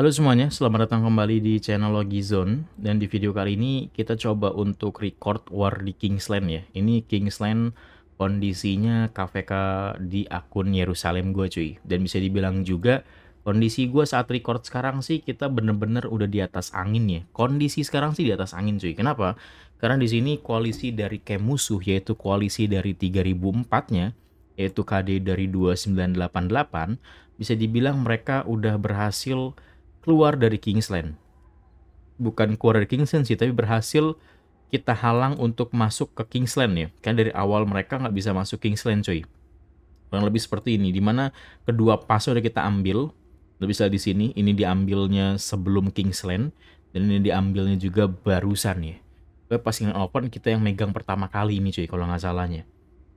Halo semuanya, selamat datang kembali di channel Logizone dan di video kali ini kita coba untuk record war di Kingsland ya. Ini Kingsland kondisinya KVK di akun Yerusalem gue cuy dan bisa dibilang juga kondisi gue saat record sekarang sih kita bener-bener udah di atas angin ya. Kondisi sekarang sih di atas angin cuy. Kenapa? Karena di sini koalisi dari camp musuh yaitu koalisi dari 3004-nya yaitu KD dari 2988 bisa dibilang mereka udah berhasil keluar dari Kingsland. Bukan keluar dari Kingsland sih, tapi berhasil kita halang untuk masuk ke Kingsland ya. Kan dari awal mereka nggak bisa masuk Kingsland cuy. Kurang lebih seperti ini, dimana kedua pas udah kita ambil. Lebih bisa di sini, ini diambilnya sebelum Kingsland. Dan ini diambilnya juga barusan ya. Gue pasingan open kita yang megang pertama kali ini cuy kalau nggak salahnya.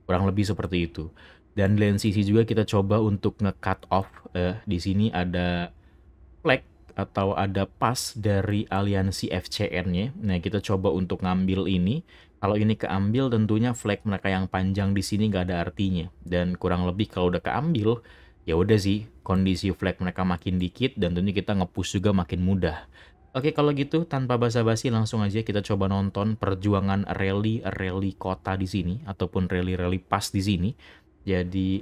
Kurang lebih seperti itu. Dan lain sisi juga kita coba untuk nge-cut off. Eh, di sini ada flag atau ada pas dari aliansi FCN-nya. Nah, kita coba untuk ngambil ini. Kalau ini keambil tentunya flag mereka yang panjang di sini nggak ada artinya. Dan kurang lebih kalau udah keambil, ya udah sih kondisi flag mereka makin dikit dan tentunya kita ngepush juga makin mudah. Oke kalau gitu tanpa basa-basi langsung aja kita coba nonton perjuangan rally-rally kota di sini ataupun rally-rally pas di sini. Jadi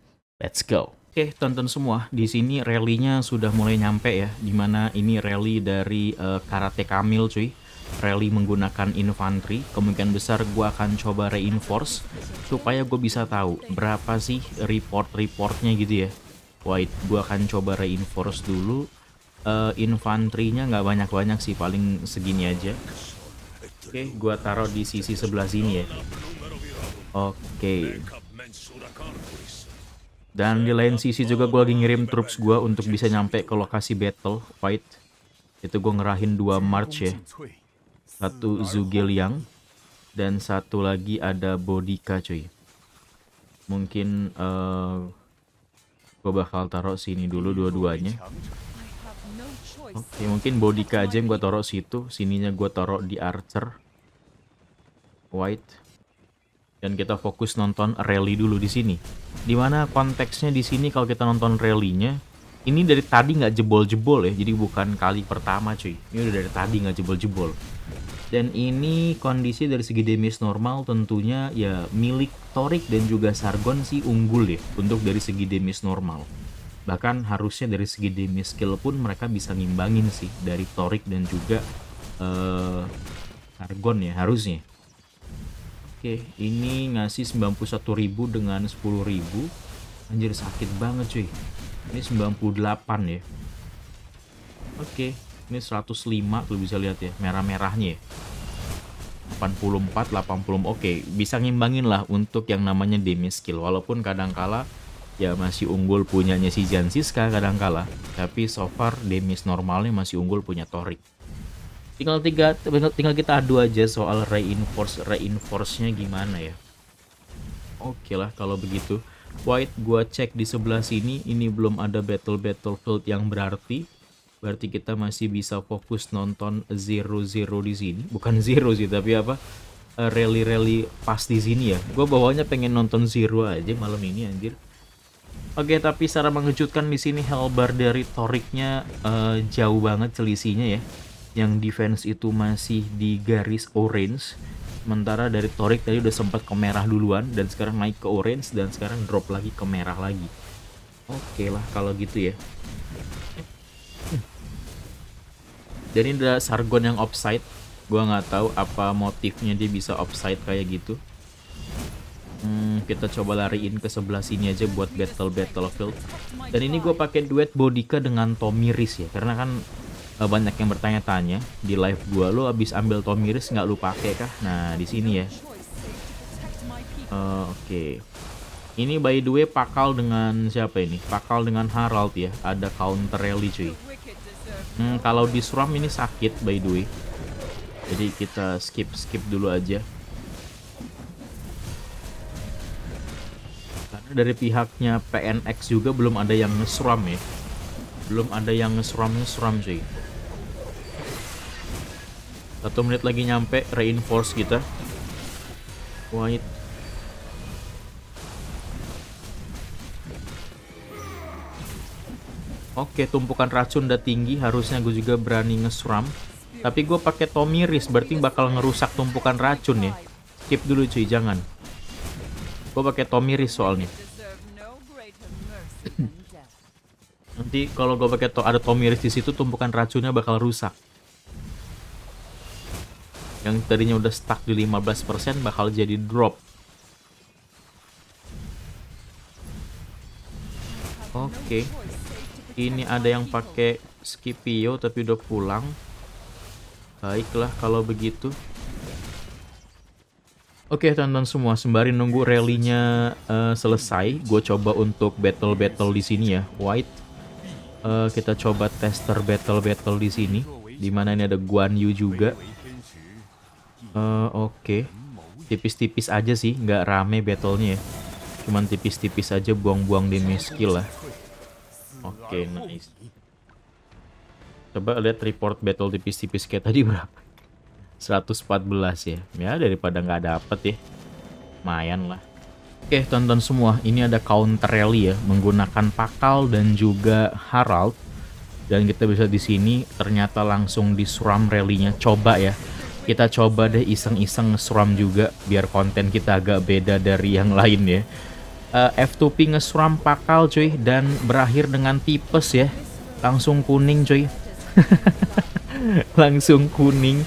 Let's go. Oke, tonton semua. Di sini rally-nya sudah mulai nyampe ya. Dimana ini rally dari uh, Karate Kamil cuy. Rally menggunakan infanteri. Kemungkinan besar gue akan coba reinforce. Supaya gue bisa tahu berapa sih report-reportnya gitu ya. Wait, gue akan coba reinforce dulu. Uh, infanterinya nggak banyak-banyak sih, paling segini aja. Oke, okay, gue taruh di sisi sebelah sini ya. Oke. Okay. Dan di lain sisi juga gue lagi ngirim troops gue untuk bisa nyampe ke lokasi battle, fight. Itu gue ngerahin dua March ya. Satu Yang. Dan satu lagi ada Bodika cuy. Mungkin uh, eh, gue bakal taruh sini dulu dua-duanya. Oke, okay, mungkin Bodika aja yang gue taruh situ. Sininya gue taruh di Archer. White dan kita fokus nonton rally dulu di sini. Dimana konteksnya di sini kalau kita nonton rallynya, ini dari tadi nggak jebol-jebol ya, jadi bukan kali pertama cuy. Ini udah dari tadi nggak jebol-jebol. Dan ini kondisi dari segi damage normal tentunya ya milik Torik dan juga Sargon sih unggul ya untuk dari segi damage normal. Bahkan harusnya dari segi damage skill pun mereka bisa ngimbangin sih dari Torik dan juga uh, Sargon ya harusnya Oke, ini ngasih 91.000 dengan 10.000. Anjir sakit banget cuy. Ini 98 ya. Oke, ini 105 tuh bisa lihat ya, merah-merahnya ya. 84, 80. Oke, bisa ngimbangin lah untuk yang namanya damage skill. Walaupun kadang kala ya masih unggul punyanya si Jansiska kala, Tapi so far damage normalnya masih unggul punya Torik tinggal tiga tinggal kita adu aja soal reinforce reinforce-nya gimana ya oke lah kalau begitu white gua cek di sebelah sini ini belum ada battle battlefield yang berarti berarti kita masih bisa fokus nonton zero zero di sini bukan zero sih tapi apa eh, rally-rally pas di sini ya gue bawanya pengen nonton zero aja malam ini anjir Oke, okay, tapi secara mengejutkan di sini Helbar dari Toriknya uh, jauh banget selisihnya ya yang defense itu masih di garis orange sementara dari Torik tadi udah sempat ke merah duluan dan sekarang naik ke orange dan sekarang drop lagi ke merah lagi oke okay lah kalau gitu ya dan ini ada Sargon yang offside gue nggak tahu apa motifnya dia bisa offside kayak gitu hmm, kita coba lariin ke sebelah sini aja buat battle battlefield dan ini gue pakai duet Bodika dengan Tommy Riz ya karena kan Eh, banyak yang bertanya-tanya di live gua lo abis ambil Tomiris nggak lu pake kah? Nah di sini ya. Uh, Oke. Okay. Ini by the way pakal dengan siapa ini? Pakal dengan Harald ya. Ada counter rally cuy. Hmm, kalau di Suram ini sakit by the way. Jadi kita skip skip dulu aja. karena dari pihaknya PNX juga belum ada yang ngesuram ya belum ada yang ngesuram ngesuram cuy satu menit lagi nyampe reinforce kita. White. Oke, tumpukan racun udah tinggi, harusnya gue juga berani ngesram. Tapi gue pakai Tomiris, berarti bakal ngerusak tumpukan racun ya. Skip dulu cuy, jangan. Gue pakai Tomiris soalnya. Nanti kalau gue pakai to ada Tomiris di situ, tumpukan racunnya bakal rusak yang tadinya udah stuck di 15% bakal jadi drop. Oke. Okay. Ini ada yang pakai Scipio tapi udah pulang. Baiklah kalau begitu. Oke okay, tonton semua, sembari nunggu rally uh, eh, selesai, gue coba untuk battle-battle di sini ya, White. Uh, kita coba tester battle-battle di sini, Di mana ini ada Guan Yu juga. Uh, Oke. Tipis-tipis aja sih, nggak rame battlenya ya. Cuman tipis-tipis aja buang-buang damage skill lah. Oke, okay, nice. Coba lihat report battle tipis-tipis kayak tadi berapa. 114 ya. Ya daripada nggak dapet ya. Lumayan lah. Oke, okay, tonton semua. Ini ada counter rally ya, menggunakan pakal dan juga Harald. Dan kita bisa di sini ternyata langsung disuram rally-nya. Coba ya kita coba deh iseng-iseng suram juga biar konten kita agak beda dari yang lain ya. Uh, eh, F2P ngesuram pakal cuy dan berakhir dengan tipes ya. Langsung kuning cuy. Langsung kuning.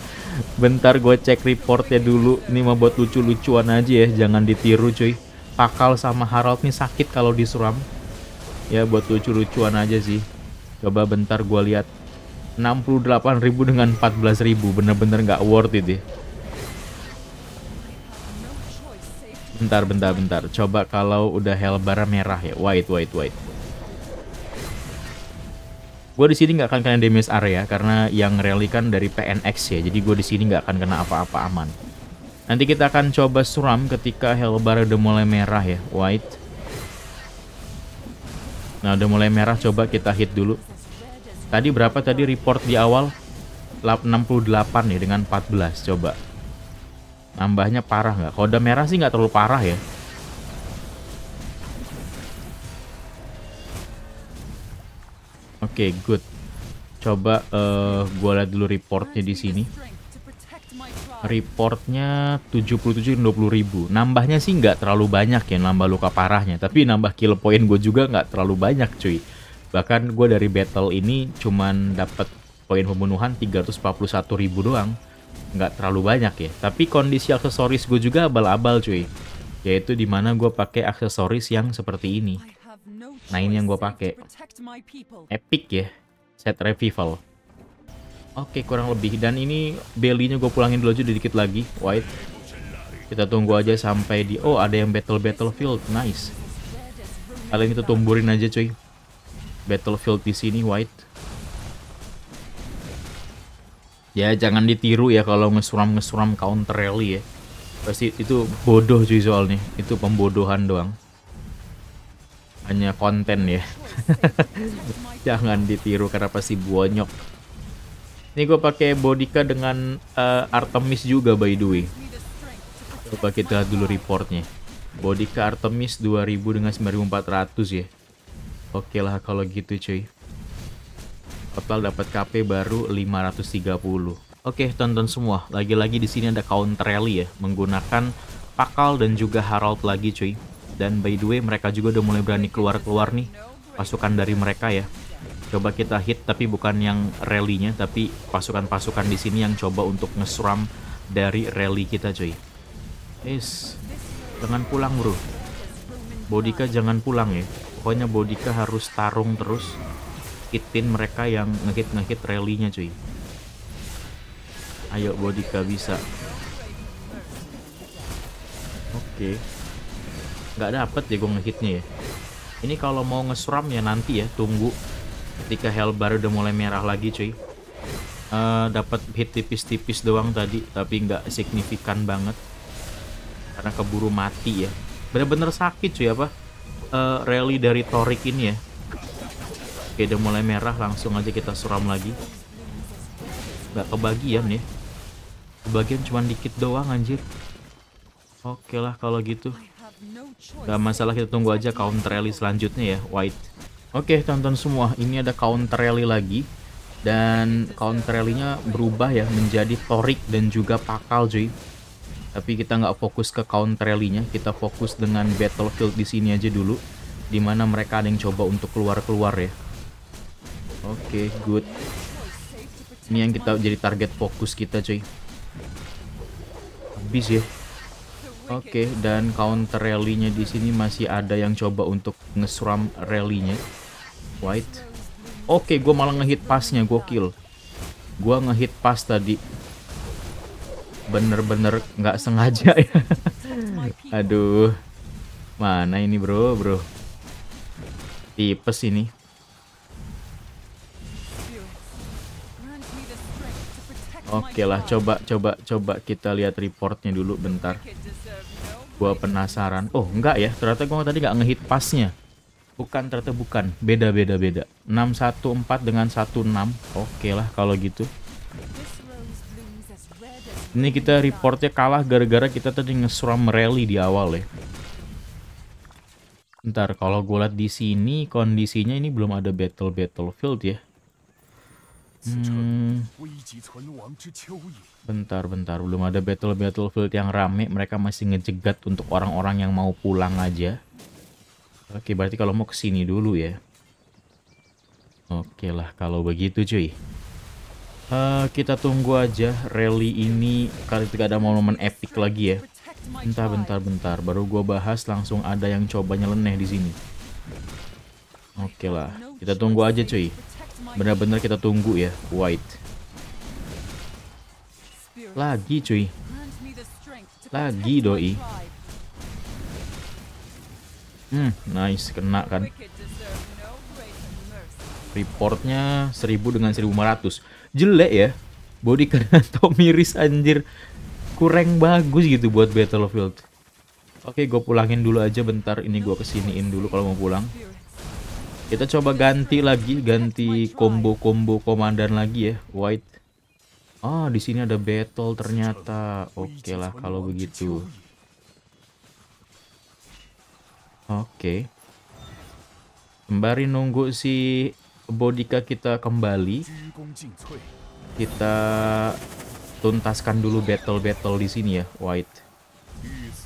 Bentar gue cek reportnya dulu. Ini mau buat lucu-lucuan aja ya, jangan ditiru cuy. Pakal sama Harold nih sakit kalau disuram. Ya buat lucu-lucuan aja sih. Coba bentar gue lihat 68.000 dengan 14.000 bener-bener nggak worth itu. Ya. bentar bentar bentar coba kalau udah helbar merah ya white white white gue di sini nggak akan kena damage area ya, karena yang rally kan dari PNX ya jadi gue di sini nggak akan kena apa-apa aman nanti kita akan coba suram ketika helbar udah mulai merah ya white nah udah mulai merah coba kita hit dulu Tadi berapa tadi report di awal? 68 nih dengan 14 coba. Nambahnya parah nggak? Kode merah sih nggak terlalu parah ya. Oke, okay, good. Coba uh, gua lihat dulu reportnya di sini. Reportnya 77 puluh ribu. Nambahnya sih nggak terlalu banyak ya, nambah luka parahnya. Tapi nambah kill point gue juga nggak terlalu banyak cuy. Bahkan gue dari battle ini cuman dapat poin pembunuhan 341 ribu doang. Nggak terlalu banyak ya. Tapi kondisi aksesoris gue juga abal-abal cuy. Yaitu dimana gue pakai aksesoris yang seperti ini. Nah ini yang gue pakai. Epic ya. Set revival. Oke kurang lebih. Dan ini belinya gue pulangin dulu aja dikit lagi. White. Kita tunggu aja sampai di... Oh ada yang battle battlefield. Nice. Kalian itu tumburin aja cuy battlefield di sini White. Ya jangan ditiru ya kalau ngesuram-ngesuram counter rally ya. Pasti itu bodoh cuy soalnya. Itu pembodohan doang. Hanya konten ya. jangan ditiru karena pasti bonyok. Ini gue pakai bodika dengan uh, Artemis juga by the way. Coba kita dulu reportnya. Bodika Artemis 2000 dengan 9400 ya. Oke lah kalau gitu cuy. Total dapat KP baru 530. Oke, tonton semua. Lagi-lagi di sini ada counter rally ya, menggunakan Pakal dan juga Harold lagi cuy. Dan by the way mereka juga udah mulai berani keluar-keluar nih pasukan dari mereka ya. Coba kita hit tapi bukan yang rally-nya tapi pasukan-pasukan di sini yang coba untuk ngesram dari rally kita cuy. Is, jangan pulang bro. Bodika jangan pulang ya pokoknya Bodika harus tarung terus hitin mereka yang ngehit ngehit rally cuy ayo Bodika bisa oke okay. nggak dapet ya gue ngehitnya. ya ini kalau mau ngesram ya nanti ya tunggu ketika baru udah mulai merah lagi cuy uh, eh, dapat hit tipis-tipis doang tadi tapi nggak signifikan banget karena keburu mati ya bener-bener sakit cuy apa uh, rally dari Torik ini ya. Oke, udah mulai merah, langsung aja kita suram lagi. Gak kebagian ya. Kebagian cuma dikit doang anjir. Oke lah kalau gitu. Gak masalah kita tunggu aja counter rally selanjutnya ya, White. Oke, tonton semua. Ini ada counter rally lagi. Dan counter rally-nya berubah ya menjadi Torik dan juga Pakal, cuy tapi kita nggak fokus ke counter rally-nya, kita fokus dengan battlefield di sini aja dulu, dimana mereka ada yang coba untuk keluar-keluar ya. Oke, okay, good. Ini yang kita jadi target fokus kita cuy. Habis ya. Oke, okay, dan counter rally-nya di sini masih ada yang coba untuk ngesram rally-nya. White. Oke, okay, gue malah ngehit pasnya, gue kill. Gue ngehit pas tadi bener-bener nggak sengaja ya. Aduh. Mana ini bro, bro. Tipes ini. Oke lah, coba, coba, coba kita lihat reportnya dulu bentar. Gua penasaran. Oh, enggak ya. Ternyata gua tadi nggak ngehit pasnya. Bukan, ternyata bukan. Beda, beda, beda. 614 dengan 16. Oke lah kalau gitu. Ini kita reportnya kalah gara-gara kita tadi ngesuram rally di awal ya. Ntar kalau gue lihat di sini kondisinya ini belum ada battle battlefield ya. Hmm. Bentar, bentar. Belum ada battle battlefield yang rame. Mereka masih ngejegat untuk orang-orang yang mau pulang aja. Oke, berarti kalau mau kesini dulu ya. Oke lah, kalau begitu cuy. Uh, kita tunggu aja rally ini kali tidak ada momen epic lagi ya. Bentar, bentar, bentar. Baru gue bahas langsung ada yang coba nyeleneh di sini. Oke okay lah, kita tunggu aja cuy. benar-benar kita tunggu ya, White. Lagi cuy. Lagi doi. Hmm, nice, kena kan. Reportnya 1000 dengan 1500 jelek ya body kan atau miris anjir kurang bagus gitu buat Battlefield oke gue pulangin dulu aja bentar ini gue kesiniin dulu kalau mau pulang kita coba ganti lagi ganti combo-combo komandan lagi ya white oh di sini ada battle ternyata oke okay lah kalau begitu oke okay. sembari nunggu si Bodika kita kembali. Kita tuntaskan dulu battle-battle di sini ya, White.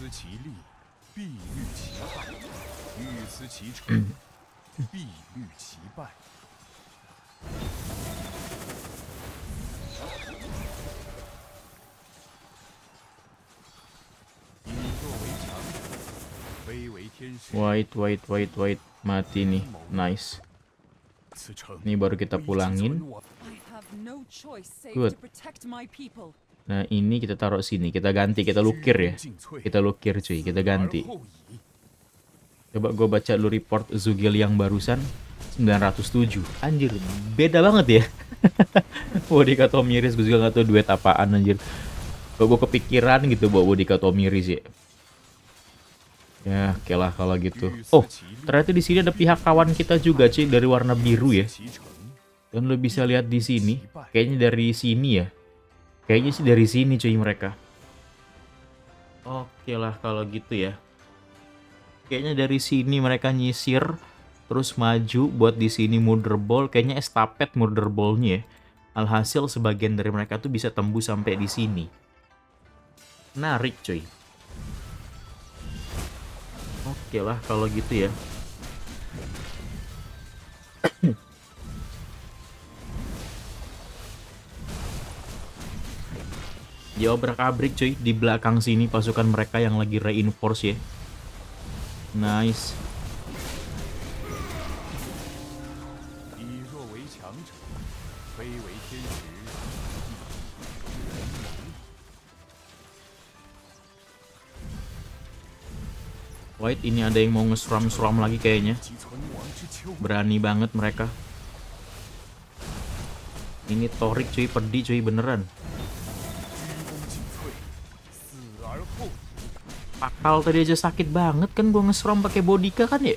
White, white, white, white, mati nih, nice. Ini baru kita pulangin. Good. Nah, ini kita taruh sini. Kita ganti, kita lukir ya. Kita lukir cuy, kita ganti. Coba gue baca lu report Zugil yang barusan. 907. Anjir, beda banget ya. Bodika Tomiris, gue juga gak tau duet apaan anjir. Gue kepikiran gitu buat Bodika Tomiris ya. Ya, oke okay lah kalau gitu. Oh, ternyata di sini ada pihak kawan kita juga, cuy, dari warna biru ya. Dan lo bisa lihat di sini, kayaknya dari sini ya. Kayaknya sih dari sini, cuy, mereka. Oke okay lah kalau gitu ya. Kayaknya dari sini mereka nyisir, terus maju buat di sini murder Kayaknya estafet murder ya. Alhasil sebagian dari mereka tuh bisa tembus sampai di sini. Menarik, cuy oke lah kalau gitu ya obrak abrik cuy di belakang sini pasukan mereka yang lagi reinforce ya nice White ini ada yang mau ngesram-sram lagi kayaknya. Berani banget mereka. Ini Torik cuy, pedih cuy beneran. Pakal tadi aja sakit banget kan gue ngesram pakai bodika kan ya?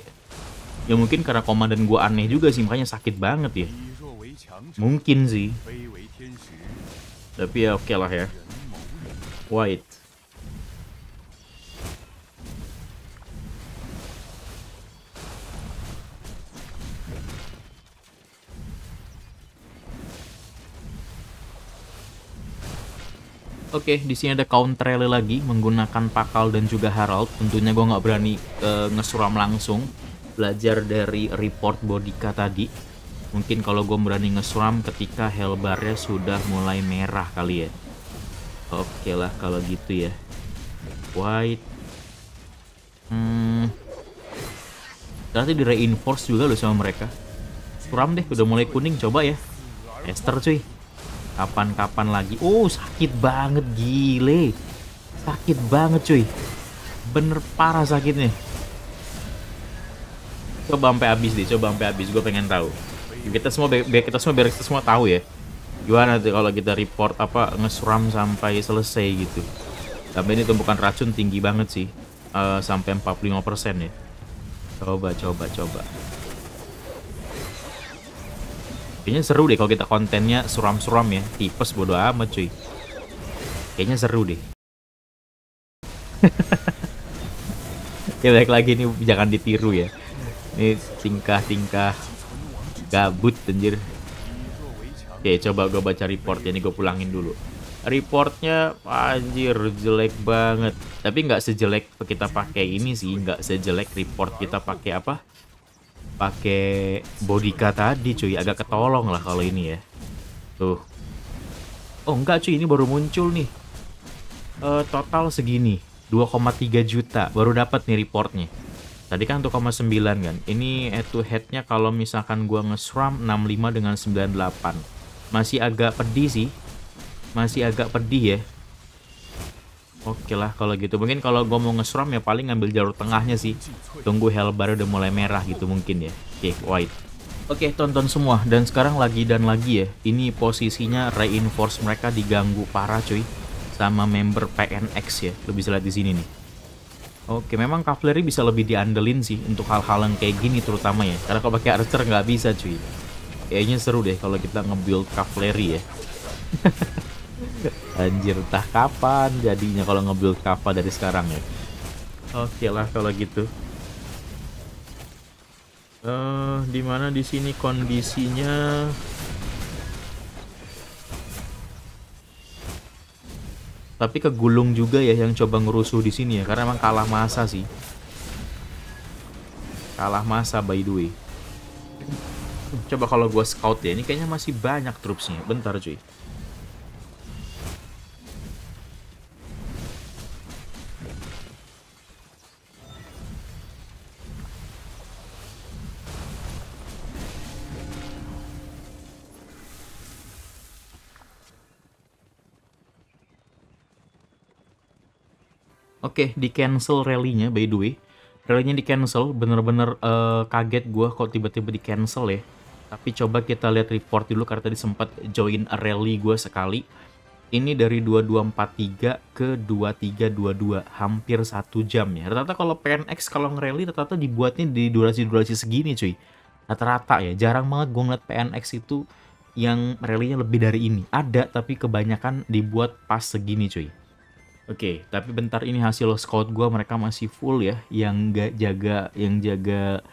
Ya mungkin karena komandan gue aneh juga sih makanya sakit banget ya. Mungkin sih. Tapi ya oke okay lah ya. White. Oke, di sini ada counter rally lagi menggunakan Pakal dan juga Harold. Tentunya gue nggak berani uh, ngesuram langsung. Belajar dari report Bodika tadi. Mungkin kalau gue berani ngesuram ketika helbarnya sudah mulai merah kali ya. Oke lah kalau gitu ya. White. Hmm. Berarti di reinforce juga loh sama mereka. Suram deh, udah mulai kuning coba ya. Esther cuy. Kapan-kapan lagi. Oh, sakit banget gile. Sakit banget cuy. Bener parah sakitnya. Coba sampai habis deh, coba sampai habis. Gue pengen tahu. Kita semua biar kita semua biar kita semua tahu ya. Gimana tuh kalau kita report apa ngesuram sampai selesai gitu. Tapi ini tumpukan racun tinggi banget sih. Uh, sampai 45% ya. Coba coba coba. Kayaknya seru deh kalau kita kontennya suram-suram ya. Tipes bodo amat cuy. Kayaknya seru deh. ya balik lagi nih jangan ditiru ya. Ini tingkah-tingkah gabut anjir. Oke, coba gue baca report Ini gue pulangin dulu. Reportnya anjir jelek banget. Tapi nggak sejelek kita pakai ini sih, nggak sejelek report kita pakai apa? pakai bodika tadi cuy agak ketolong lah kalau ini ya tuh oh enggak cuy ini baru muncul nih uh, total segini 2,3 juta baru dapat nih reportnya tadi kan 1,9 kan ini head to headnya kalau misalkan gua ngesram 65 dengan 98 masih agak pedih sih masih agak pedih ya Oke lah kalau gitu. Mungkin kalau gue mau ngesram ya paling ngambil jalur tengahnya sih. Tunggu baru udah mulai merah gitu mungkin ya. Oke, okay, white. Oke, okay, tonton semua. Dan sekarang lagi dan lagi ya. Ini posisinya reinforce mereka diganggu parah cuy. Sama member PNX ya. Lebih lihat di sini nih. Oke, okay, memang Cavalry bisa lebih diandelin sih untuk hal-hal yang kayak gini terutama ya. Karena kalau pakai Archer nggak bisa cuy. Kayaknya seru deh kalau kita ngebuild Cavalry ya. Anjir, entah kapan jadinya kalau nge-build Kava dari sekarang ya. Oke lah kalau gitu. uh, eh, dimana di sini kondisinya tapi kegulung juga ya yang coba ngerusuh di sini ya karena emang kalah masa sih kalah masa by the way coba kalau gue scout ya ini kayaknya masih banyak troopsnya bentar cuy Oke, okay, di cancel rally-nya by the way. Rally-nya di cancel, bener-bener uh, kaget gue kok tiba-tiba di cancel ya. Tapi coba kita lihat report dulu karena tadi sempat join rally gue sekali. Ini dari 2243 ke 2322, hampir satu jam ya. Rata-rata kalau PNX kalau ngerally rata-rata dibuatnya di durasi-durasi segini cuy. Rata-rata ya, jarang banget gue ngeliat PNX itu yang rally-nya lebih dari ini. Ada tapi kebanyakan dibuat pas segini cuy. Oke, okay, tapi bentar ini hasil scout gue mereka masih full ya, yang nggak jaga yang jaga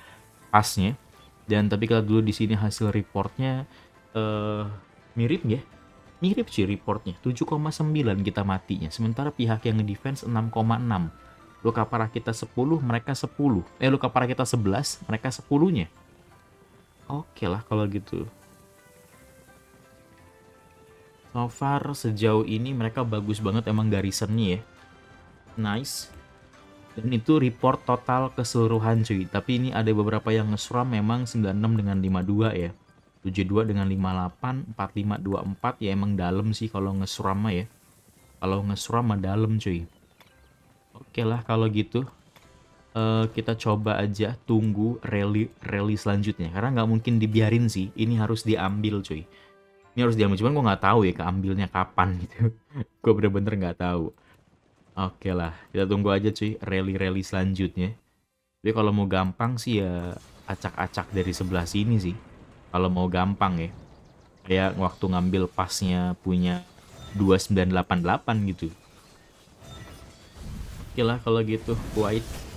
pasnya. Dan tapi kalau dulu di sini hasil reportnya uh, mirip ya, mirip sih reportnya 7,9 kita matinya, sementara pihak yang koma 6,6. Luka parah kita 10, mereka 10. Eh luka parah kita 11, mereka 10-nya. Oke okay lah kalau gitu. So far sejauh ini mereka bagus banget emang seni ya. Nice. Dan itu report total keseluruhan cuy. Tapi ini ada beberapa yang ngesuram memang 96 dengan 52 ya. 72 dengan 58, 45, 24 ya emang dalam sih kalau ngesuram ya. Kalau ngesuram mah dalam cuy. Oke lah kalau gitu. Uh, kita coba aja tunggu rally rally selanjutnya karena nggak mungkin dibiarin sih ini harus diambil cuy ini harus diambil cuman gue nggak tahu ya keambilnya kapan gitu gue bener-bener nggak tahu oke okay lah kita tunggu aja cuy rally-rally selanjutnya jadi kalau mau gampang sih ya acak-acak dari sebelah sini sih kalau mau gampang ya kayak waktu ngambil pasnya punya 2988 gitu oke okay lah kalau gitu white